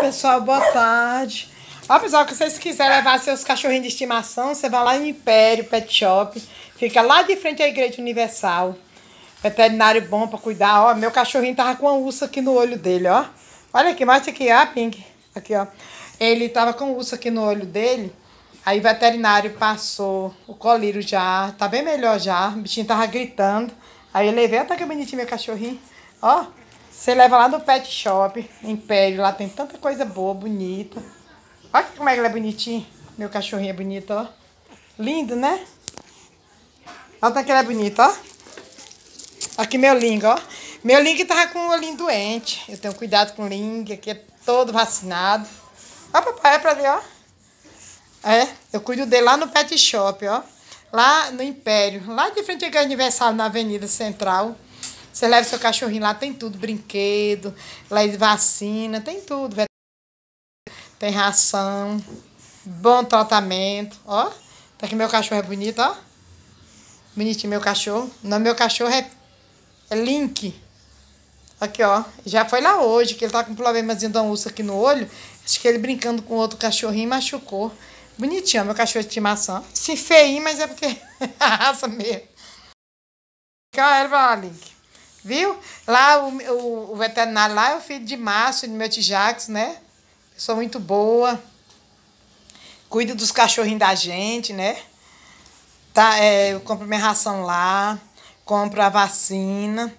pessoal. Boa tarde. Ó, pessoal, que vocês quiserem levar seus cachorrinhos de estimação, você vai lá no Império Pet Shop. Fica lá de frente à Igreja Universal. Veterinário bom pra cuidar. Ó, meu cachorrinho tava com uma ursa aqui no olho dele, ó. Olha aqui, mostra aqui, ó, Pink. Aqui, ó. Ele tava com ursa aqui no olho dele. Aí o veterinário passou o colírio já. Tá bem melhor já. O bichinho tava gritando. Aí eu levei, tá até que bonitinho meu cachorrinho. Ó. Você leva lá no pet shop, Império, lá tem tanta coisa boa, bonita. Olha como é que ele é bonitinho. Meu cachorrinho é bonito, ó. Lindo, né? Olha como é que ele é bonito, ó. Aqui meu lingo, ó. Meu lingo tava com o olhinho doente. Eu tenho cuidado com o lingo, aqui é todo vacinado. Ó, papai, é pra ver, ó. É, eu cuido dele lá no pet shop, ó. Lá no Império, lá de frente ao aniversário na Avenida Central. Você leva seu cachorrinho lá, tem tudo, brinquedo, lá vacina, tem tudo, tem ração, bom tratamento, ó. Tá que meu cachorro é bonito, ó. Bonitinho meu cachorro. não meu cachorro é, é Link. Aqui, ó. Já foi lá hoje, que ele tá com um problemazinho da ursa aqui no olho. Acho que ele brincando com outro cachorrinho machucou. Bonitinho, meu cachorro é de estimação. Se feio mas é porque é raça mesmo. Calma, ele vai lá, Link. Viu? Lá o, o, o veterinário lá é o filho de Márcio, do meu Tijax, né? Pessoa muito boa. Cuida dos cachorrinhos da gente, né? Tá, é, eu compro minha ração lá, compro a vacina.